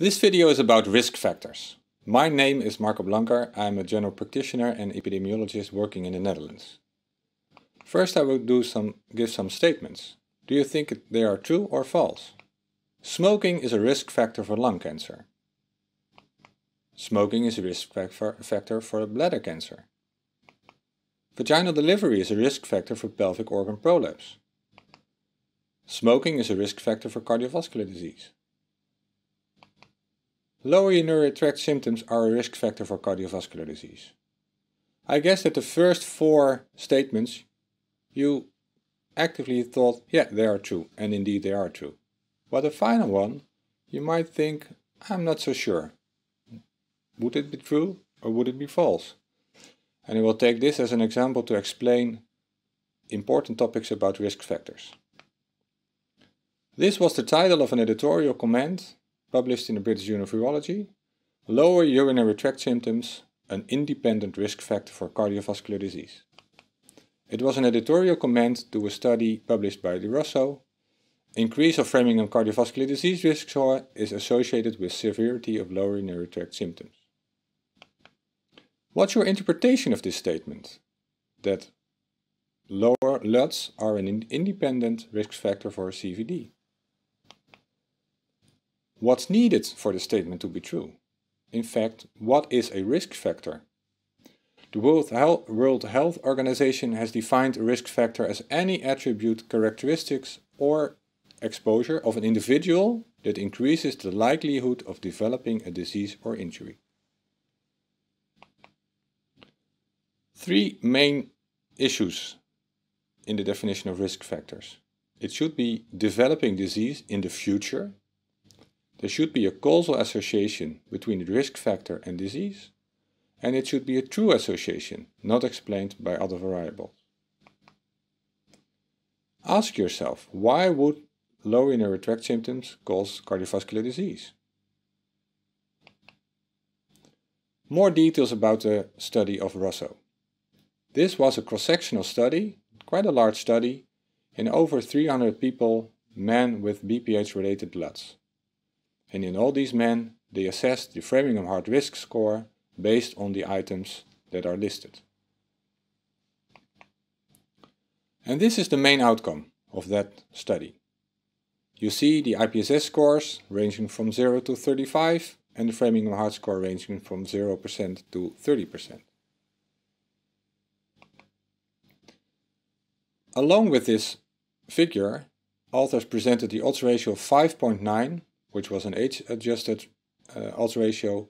This video is about risk factors. My name is Marco Blanker. I'm a general practitioner and epidemiologist working in the Netherlands. First I will do some, give some statements. Do you think they are true or false? Smoking is a risk factor for lung cancer. Smoking is a risk factor for bladder cancer. Vaginal delivery is a risk factor for pelvic organ prolapse. Smoking is a risk factor for cardiovascular disease. Lower urinary tract symptoms are a risk factor for cardiovascular disease. I guess that the first four statements you actively thought, yeah, they are true, and indeed they are true. But the final one, you might think, I'm not so sure. Would it be true or would it be false? And I will take this as an example to explain important topics about risk factors. This was the title of an editorial comment published in the British Journal of Urology, lower urinary tract symptoms, an independent risk factor for cardiovascular disease. It was an editorial comment to a study published by DiRosso. Increase of Framingham cardiovascular disease risk score is associated with severity of lower urinary tract symptoms. What's your interpretation of this statement? That lower LUTs are an independent risk factor for CVD. What's needed for the statement to be true? In fact, what is a risk factor? The World Health Organization has defined a risk factor as any attribute, characteristics, or exposure of an individual that increases the likelihood of developing a disease or injury. Three main issues in the definition of risk factors. It should be developing disease in the future there should be a causal association between the risk factor and disease, and it should be a true association, not explained by other variables. Ask yourself, why would low urinary tract symptoms cause cardiovascular disease? More details about the study of Russo. This was a cross-sectional study, quite a large study, in over 300 people, men with BPH-related bloods and in all these men they assessed the Framingham Heart risk score based on the items that are listed. And this is the main outcome of that study. You see the IPSS scores ranging from 0 to 35 and the Framingham Heart score ranging from 0% to 30%. Along with this figure, authors presented the odds ratio of 5.9 which was an age-adjusted uh, odds ratio,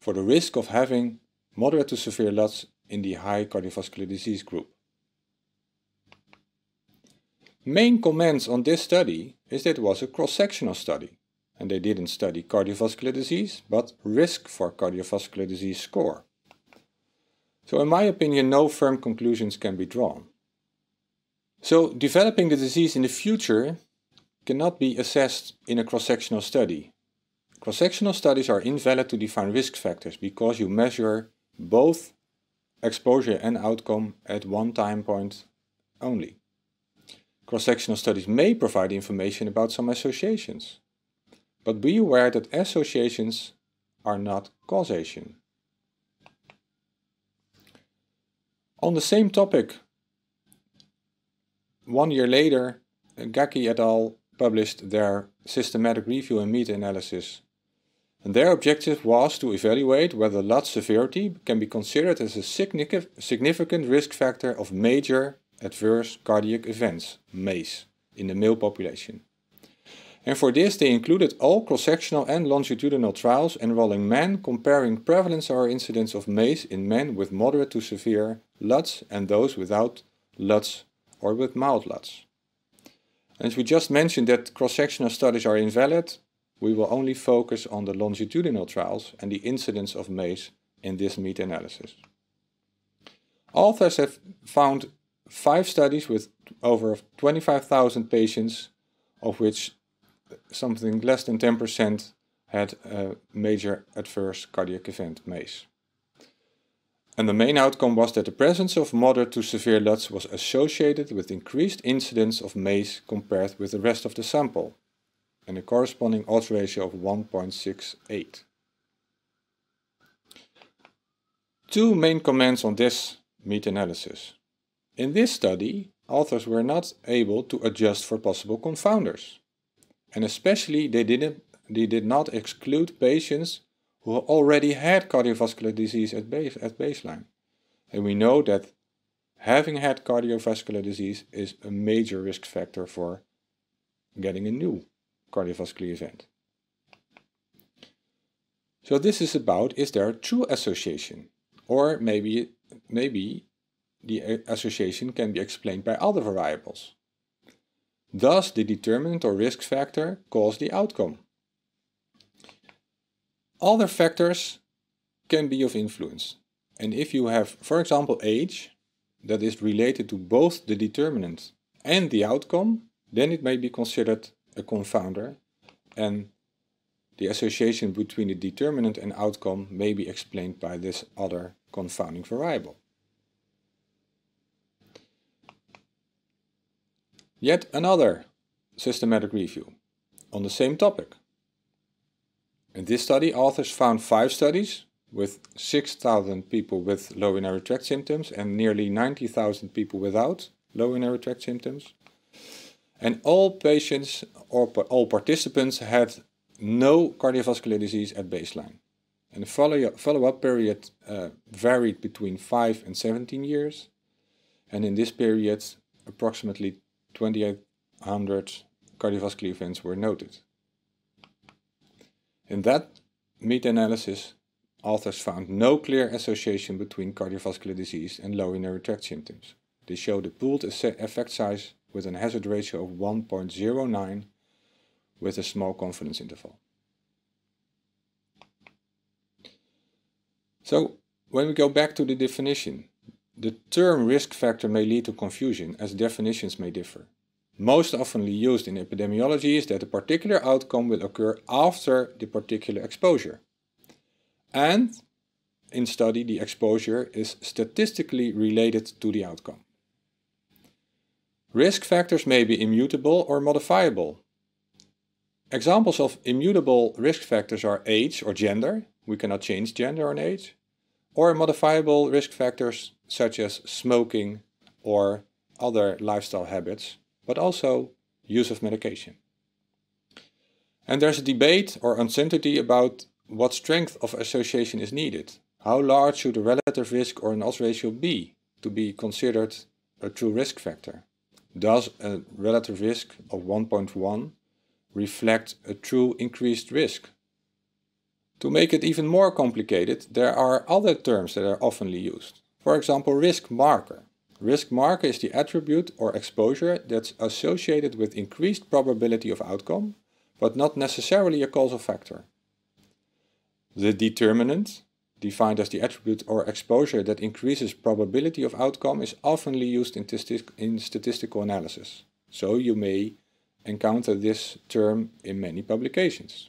for the risk of having moderate to severe LUTs in the high cardiovascular disease group. Main comments on this study is that it was a cross-sectional study, and they didn't study cardiovascular disease, but risk for cardiovascular disease score. So in my opinion, no firm conclusions can be drawn. So developing the disease in the future cannot be assessed in a cross-sectional study. Cross-sectional studies are invalid to define risk factors because you measure both exposure and outcome at one time point only. Cross-sectional studies may provide information about some associations, but be aware that associations are not causation. On the same topic, one year later, Gaki et al published their systematic review and meta-analysis. And their objective was to evaluate whether LUT severity can be considered as a significant risk factor of major adverse cardiac events, MACE, in the male population. And for this, they included all cross-sectional and longitudinal trials enrolling men comparing prevalence or incidence of MACE in men with moderate to severe LUTs and those without LUTs or with mild LUTs. As we just mentioned that cross-sectional studies are invalid, we will only focus on the longitudinal trials and the incidence of MACE in this meta-analysis. Authors have found five studies with over 25,000 patients, of which something less than 10% had a major adverse cardiac event, MACE and the main outcome was that the presence of moderate to severe LUTs was associated with increased incidence of MACE compared with the rest of the sample, and a corresponding odds ratio of 1.68. Two main comments on this meta-analysis. In this study, authors were not able to adjust for possible confounders, and especially they, didn't, they did not exclude patients who already had cardiovascular disease at, base, at baseline. And we know that having had cardiovascular disease is a major risk factor for getting a new cardiovascular event. So this is about is there a true association? Or maybe, maybe the association can be explained by other variables. Does the determinant or risk factor cause the outcome? Other factors can be of influence. And if you have, for example, age that is related to both the determinant and the outcome, then it may be considered a confounder and the association between the determinant and outcome may be explained by this other confounding variable. Yet another systematic review on the same topic. In this study, authors found five studies with 6,000 people with low urinary tract symptoms and nearly 90,000 people without low urinary tract symptoms. And all patients or all participants had no cardiovascular disease at baseline. And the follow-up period uh, varied between 5 and 17 years. And in this period, approximately 2,800 cardiovascular events were noted. In that meta-analysis, authors found no clear association between cardiovascular disease and low urinary tract symptoms. They showed a pooled effect size with an hazard ratio of 1.09 with a small confidence interval. So, when we go back to the definition, the term risk factor may lead to confusion as definitions may differ. Most oftenly used in epidemiology is that a particular outcome will occur after the particular exposure. And in study, the exposure is statistically related to the outcome. Risk factors may be immutable or modifiable. Examples of immutable risk factors are age or gender, we cannot change gender or age, or modifiable risk factors such as smoking or other lifestyle habits, but also use of medication. And there's a debate or uncertainty about what strength of association is needed. How large should a relative risk or an odds ratio be to be considered a true risk factor? Does a relative risk of 1.1 reflect a true increased risk? To make it even more complicated, there are other terms that are often used. For example, risk marker. Risk marker is the attribute or exposure that's associated with increased probability of outcome, but not necessarily a causal factor. The determinant, defined as the attribute or exposure that increases probability of outcome, is oftenly used in, in statistical analysis. So you may encounter this term in many publications.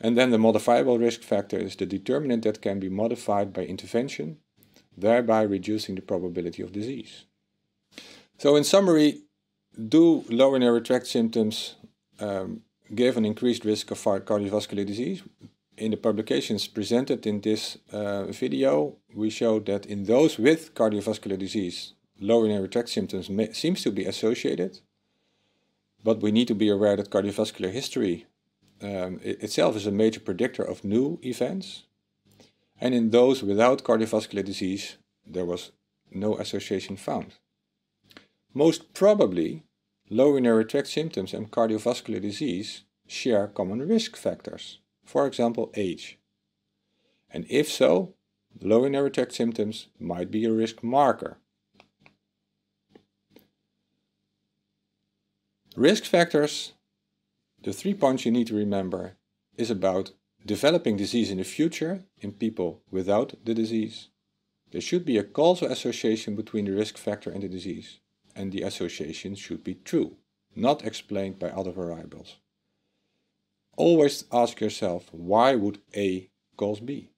And then the modifiable risk factor is the determinant that can be modified by intervention thereby reducing the probability of disease. So in summary, do lower urinary tract symptoms um, give an increased risk of cardiovascular disease? In the publications presented in this uh, video, we showed that in those with cardiovascular disease, lower urinary tract symptoms may, seems to be associated. But we need to be aware that cardiovascular history um, itself is a major predictor of new events and in those without cardiovascular disease there was no association found. Most probably, low urinary tract symptoms and cardiovascular disease share common risk factors, for example age. And if so, low urinary tract symptoms might be a risk marker. Risk factors, the three points you need to remember, is about developing disease in the future in people without the disease. There should be a causal association between the risk factor and the disease, and the association should be true, not explained by other variables. Always ask yourself, why would A cause B?